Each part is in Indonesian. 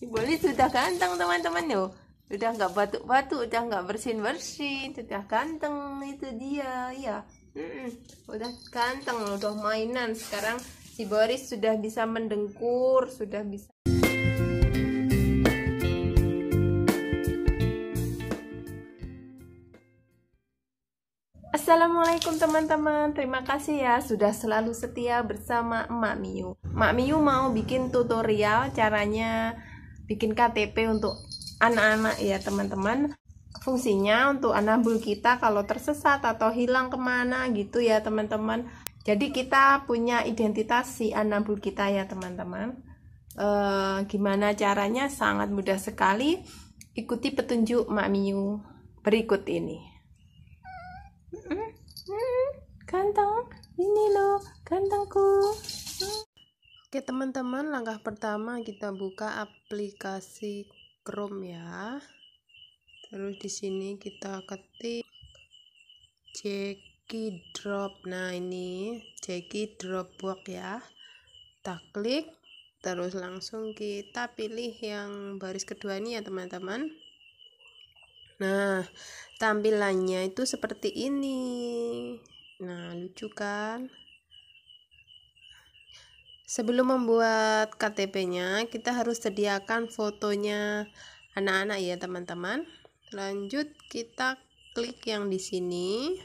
si Boli sudah ganteng teman-teman yo sudah nggak batuk-batuk sudah nggak bersin-bersin sudah ganteng itu dia ya Mm-mm. udah ganteng udah mainan sekarang si Boris sudah bisa mendengkur sudah bisa Assalamualaikum teman-teman Terima kasih ya sudah selalu setia bersama Emak Miu Mak Miu mau bikin tutorial caranya bikin KTP untuk anak-anak ya teman-teman fungsinya untuk anak bul kita kalau tersesat atau hilang kemana gitu ya teman-teman jadi kita punya identitas si anak bul kita ya teman-teman e, gimana caranya sangat mudah sekali ikuti petunjuk Mak Miu berikut ini ganteng ini loh gantengku mm. Oke teman-teman, langkah pertama kita buka aplikasi Chrome ya. Terus di sini kita ketik Jackie Drop. Nah, ini drop box ya. Kita klik terus langsung kita pilih yang baris kedua ini ya, teman-teman. Nah, tampilannya itu seperti ini. Nah, lucu kan? Sebelum membuat KTP-nya, kita harus sediakan fotonya anak-anak ya, teman-teman. Lanjut kita klik yang di sini.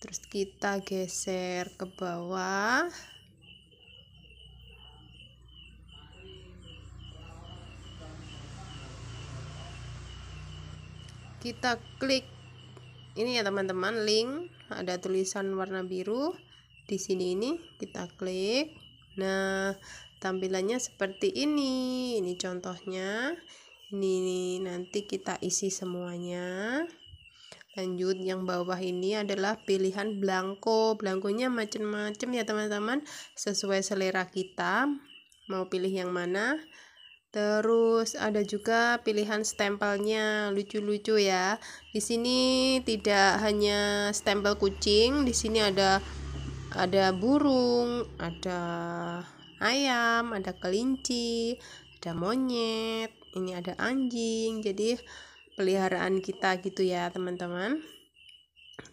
Terus kita geser ke bawah. Kita klik ini ya teman-teman, link ada tulisan warna biru di sini ini kita klik nah tampilannya seperti ini ini contohnya ini nanti kita isi semuanya lanjut yang bawah ini adalah pilihan blanko blankonya macam-macam ya teman-teman sesuai selera kita mau pilih yang mana Terus ada juga pilihan stempelnya lucu-lucu ya. Di sini tidak hanya stempel kucing, di sini ada ada burung, ada ayam, ada kelinci, ada monyet, ini ada anjing. Jadi peliharaan kita gitu ya, teman-teman.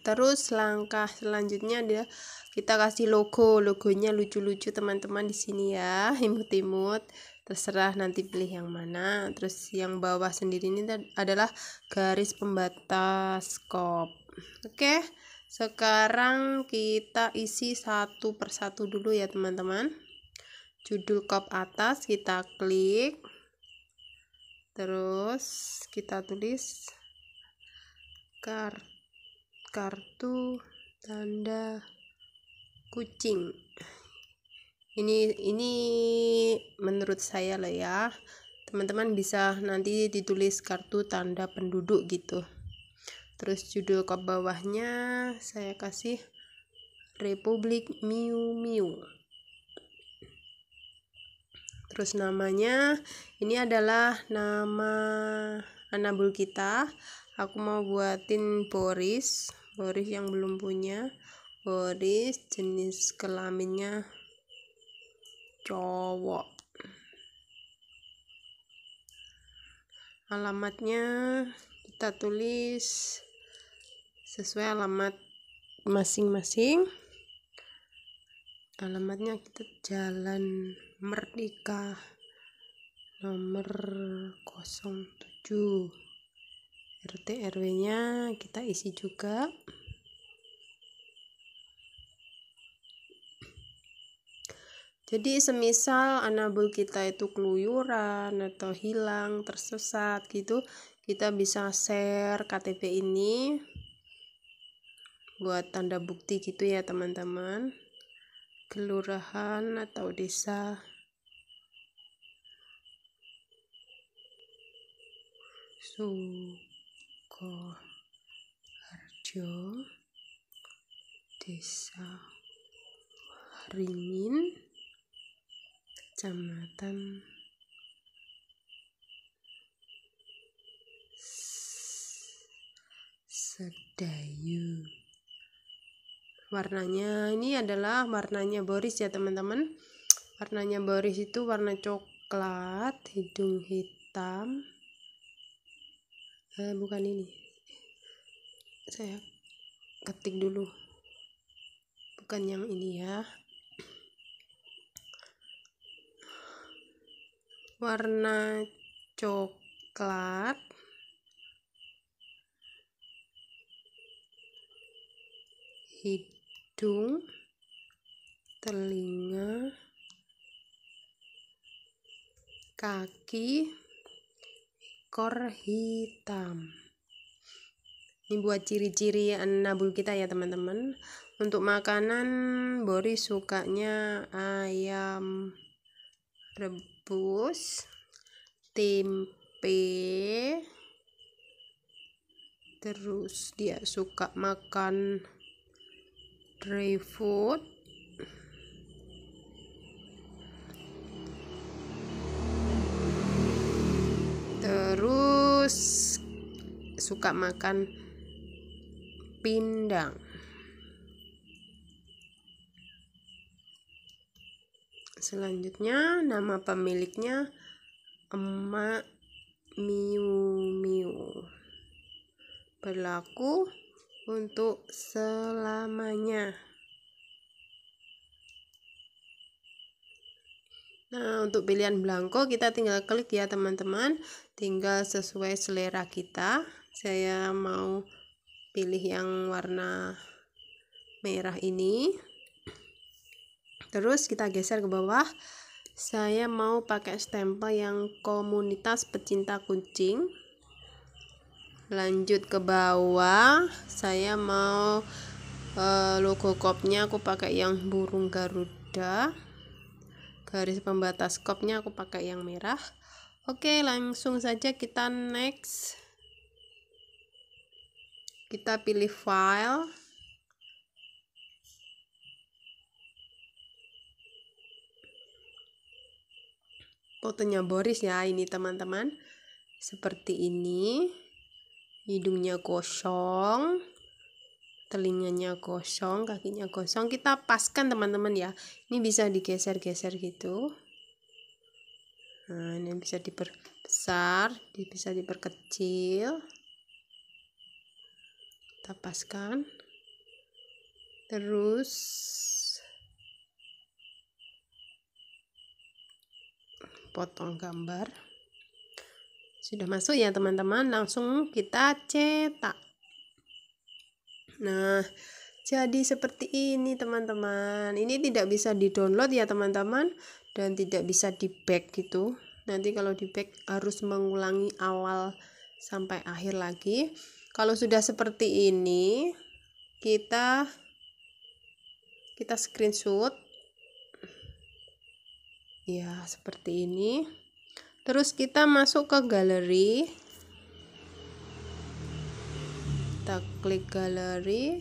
Terus langkah selanjutnya dia kita kasih logo. Logonya lucu-lucu teman-teman di sini ya, imut-imut. Terserah nanti pilih yang mana. Terus yang bawah sendiri ini adalah garis pembatas kop. Oke. Okay? Sekarang kita isi satu persatu dulu ya teman-teman. Judul kop atas kita klik. Terus kita tulis kar kartu tanda kucing. Ini ini menurut saya loh ya. Teman-teman bisa nanti ditulis kartu tanda penduduk gitu terus judul ke bawahnya saya kasih Republik Miu Miu terus namanya ini adalah nama anabul kita aku mau buatin Boris Boris yang belum punya Boris jenis kelaminnya cowok alamatnya kita tulis sesuai alamat masing-masing alamatnya kita jalan merdeka nomor 07 RT RW nya kita isi juga Jadi semisal anabul kita itu keluyuran atau hilang, tersesat gitu, kita bisa share KTP ini buat tanda bukti gitu ya teman-teman kelurahan atau desa Sukoharjo Desa Ringin Kecamatan Sedai warnanya ini adalah warnanya Boris ya teman-teman warnanya Boris itu warna coklat hidung hitam eh, bukan ini saya ketik dulu bukan yang ini ya warna coklat hidung hidung, telinga, kaki, ekor hitam. Ini buat ciri-ciri nabul kita ya teman-teman. Untuk makanan Boris sukanya ayam rebus, tempe, terus dia suka makan grapefruit terus suka makan pindang selanjutnya nama pemiliknya emak miu miu berlaku untuk selamanya. Nah, untuk pilihan belangko kita tinggal klik ya, teman-teman. Tinggal sesuai selera kita. Saya mau pilih yang warna merah ini. Terus kita geser ke bawah. Saya mau pakai stempel yang komunitas pecinta kucing lanjut ke bawah saya mau e, eh, logo kopnya aku pakai yang burung garuda garis pembatas kopnya aku pakai yang merah oke langsung saja kita next kita pilih file fotonya Boris ya ini teman-teman seperti ini hidungnya kosong, telinganya kosong, kakinya kosong. Kita paskan teman-teman ya. Ini bisa digeser-geser gitu. Nah, ini bisa diperbesar, bisa diperkecil. Kita paskan. Terus potong gambar. Sudah masuk ya teman-teman, langsung kita cetak. Nah, jadi seperti ini teman-teman. Ini tidak bisa di-download ya teman-teman dan tidak bisa di-back gitu. Nanti kalau di-back harus mengulangi awal sampai akhir lagi. Kalau sudah seperti ini, kita kita screenshot. Ya, seperti ini terus kita masuk ke galeri kita klik galeri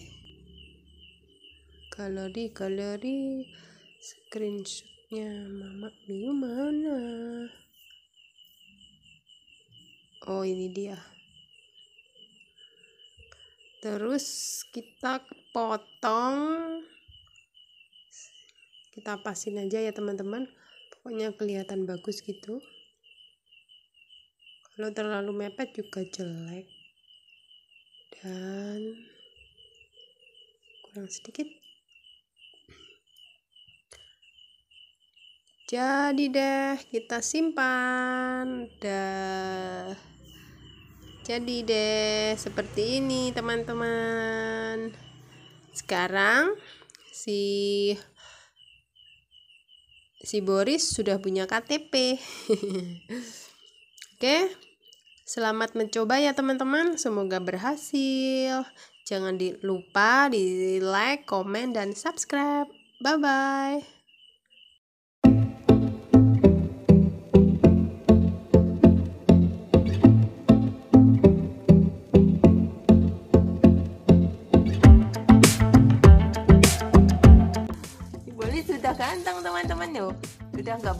galeri galeri screenshotnya mama Miu mana oh ini dia terus kita potong kita pasin aja ya teman-teman pokoknya kelihatan bagus gitu kalau terlalu mepet juga jelek dan kurang sedikit jadi deh kita simpan dah jadi deh seperti ini teman-teman sekarang si si Boris sudah punya KTP Oke, selamat mencoba ya teman-teman. Semoga berhasil. Jangan lupa di like, komen, dan subscribe. Bye-bye.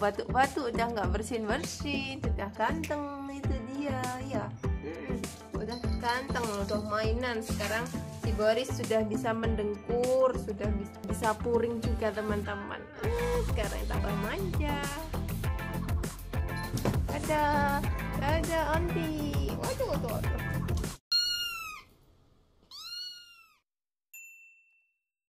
batuk-batuk udah nggak bersin-bersin sudah ganteng itu dia ya hmm, udah ganteng untuk mainan sekarang si Boris sudah bisa mendengkur sudah bisa puring juga teman-teman hmm, sekarang tambah manja ada ada Andi waduh waduh, waduh.